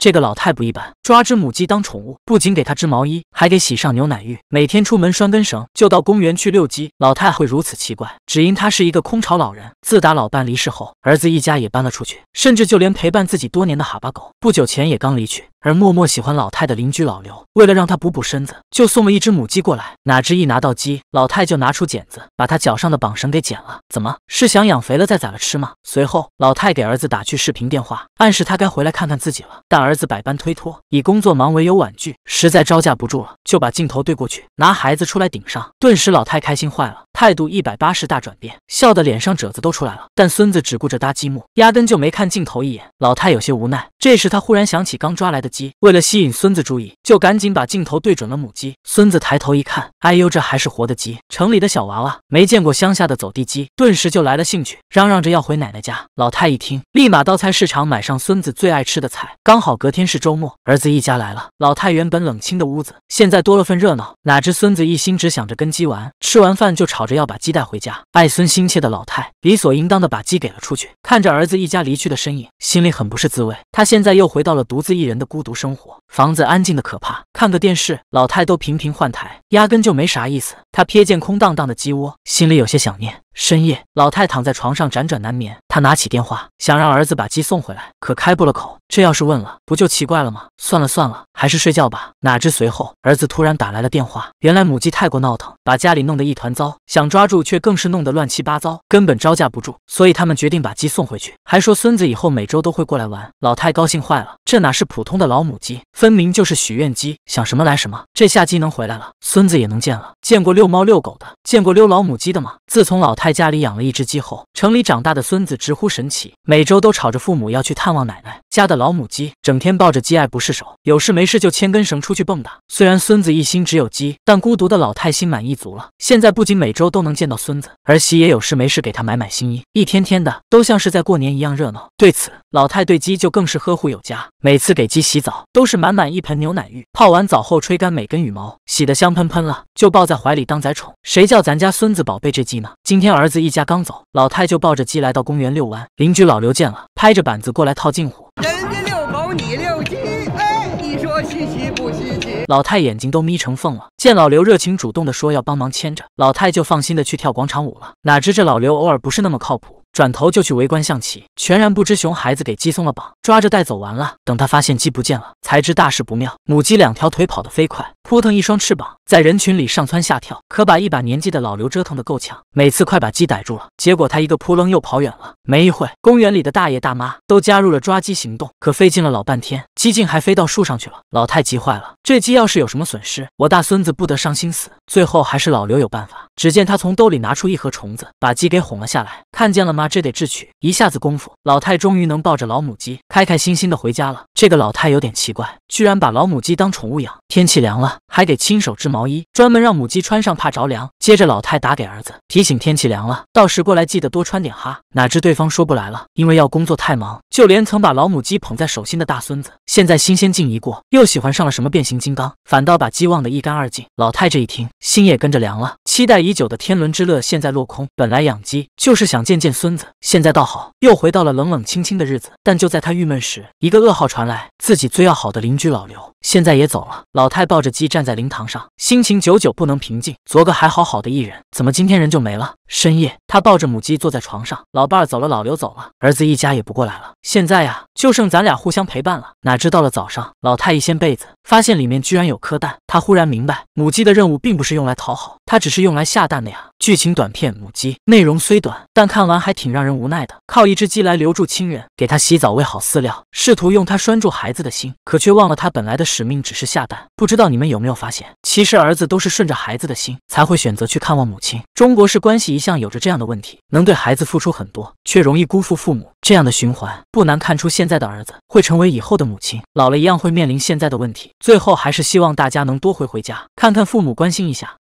这个老太不一般，抓只母鸡当宠物，不仅给它织毛衣，还给洗上牛奶浴，每天出门拴根绳，就到公园去遛鸡。老太会如此奇怪，只因她是一个空巢老人。自打老伴离世后，儿子一家也搬了出去，甚至就连陪伴自己多年的哈巴狗，不久前也刚离去。而默默喜欢老太的邻居老刘，为了让他补补身子，就送了一只母鸡过来。哪知一拿到鸡，老太就拿出剪子，把他脚上的绑绳给剪了。怎么？是想养肥了再宰了吃吗？随后，老太给儿子打去视频电话，暗示他该回来看看自己了。但儿子百般推脱，以工作忙为由婉拒。实在招架不住了，就把镜头对过去，拿孩子出来顶上。顿时，老太开心坏了。态度一百八十大转变，笑得脸上褶子都出来了。但孙子只顾着搭积木，压根就没看镜头一眼。老太有些无奈。这时他忽然想起刚抓来的鸡，为了吸引孙子注意，就赶紧把镜头对准了母鸡。孙子抬头一看，哎呦，这还是活的鸡！城里的小娃娃没见过乡下的走地鸡，顿时就来了兴趣，嚷嚷着要回奶奶家。老太一听，立马到菜市场买上孙子最爱吃的菜。刚好隔天是周末，儿子一家来了，老太原本冷清的屋子现在多了份热闹。哪知孙子一心只想着跟鸡玩，吃完饭就吵着。只要把鸡带回家，爱孙心切的老太理所应当的把鸡给了出去。看着儿子一家离去的身影，心里很不是滋味。他现在又回到了独自一人的孤独生活，房子安静的可怕。看个电视，老太都频频换台，压根就没啥意思。他瞥见空荡荡的鸡窝，心里有些想念。深夜，老太躺在床上辗转难眠。她拿起电话，想让儿子把鸡送回来，可开不了口。这要是问了，不就奇怪了吗？算了算了，还是睡觉吧。哪知随后儿子突然打来了电话。原来母鸡太过闹腾，把家里弄得一团糟，想抓住却更是弄得乱七八糟，根本招架不住。所以他们决定把鸡送回去，还说孙子以后每周都会过来玩。老太高兴坏了，这哪是普通的老母鸡，分明就是许愿鸡，想什么来什么。这下鸡能回来了，孙子也能见了。见过遛猫遛狗的，见过遛老母鸡的吗？自从老太。在家里养了一只鸡后，城里长大的孙子直呼神奇，每周都吵着父母要去探望奶奶家的老母鸡，整天抱着鸡爱不释手，有事没事就牵根绳出去蹦跶。虽然孙子一心只有鸡，但孤独的老太心满意足了。现在不仅每周都能见到孙子，儿媳也有事没事给他买买新衣，一天天的都像是在过年一样热闹。对此，老太对鸡就更是呵护有加，每次给鸡洗澡都是满满一盆牛奶浴，泡完澡后吹干每根羽毛，洗得香喷喷了就抱在怀里当崽宠。谁叫咱家孙子宝贝这鸡呢？今天。儿子一家刚走，老太就抱着鸡来到公园遛弯。邻居老刘见了，拍着板子过来套近乎：“人家遛狗，你遛鸡，哎，你说稀奇不稀奇？”老太眼睛都眯成缝了。见老刘热情主动的说要帮忙牵着，老太就放心的去跳广场舞了。哪知这老刘偶尔不是那么靠谱。转头就去围观象棋，全然不知熊孩子给鸡松了绑，抓着带走完了。等他发现鸡不见了，才知大事不妙。母鸡两条腿跑得飞快，扑腾一双翅膀，在人群里上蹿下跳，可把一把年纪的老刘折腾得够呛。每次快把鸡逮住了，结果他一个扑棱又跑远了。没一会公园里的大爷大妈都加入了抓鸡行动，可费劲了老半天，鸡竟还飞到树上去了。老太急坏了，这鸡要是有什么损失，我大孙子不得伤心死。最后还是老刘有办法，只见他从兜里拿出一盒虫子，把鸡给哄了下来。看见了吗？妈，这得智取！一下子功夫，老太终于能抱着老母鸡，开开心心的回家了。这个老太有点奇怪，居然把老母鸡当宠物养。天气凉了，还得亲手织毛衣，专门让母鸡穿上，怕着凉。接着，老太打给儿子，提醒天气凉了，到时过来记得多穿点哈。哪知对方说不来了，因为要工作太忙。就连曾把老母鸡捧在手心的大孙子，现在新鲜劲一过，又喜欢上了什么变形金刚，反倒把鸡忘得一干二净。老太这一听，心也跟着凉了。期待已久的天伦之乐现在落空。本来养鸡就是想见见孙子，现在倒好，又回到了冷冷清清的日子。但就在他郁闷时，一个噩耗传来：自己最要好的邻居老刘现在也走了。老太抱着鸡站在灵堂上，心情久久不能平静。昨个还好好的一人，怎么今天人就没了？深夜，他抱着母鸡坐在床上，老伴儿走了，老刘走了，儿子一家也不过来了。现在呀，就剩咱俩互相陪伴了。哪知到了早上，老太一掀被子，发现里面居然有颗蛋。他忽然明白，母鸡的任务并不是用来讨好他，只是。用来下蛋的呀。剧情短片《母鸡》，内容虽短，但看完还挺让人无奈的。靠一只鸡来留住亲人，给它洗澡、喂好饲料，试图用它拴住孩子的心，可却忘了它本来的使命只是下蛋。不知道你们有没有发现，其实儿子都是顺着孩子的心才会选择去看望母亲。中国式关系一向有着这样的问题：能对孩子付出很多，却容易辜负父母。这样的循环不难看出，现在的儿子会成为以后的母亲，老了一样会面临现在的问题。最后，还是希望大家能多回回家看看父母，关心一下。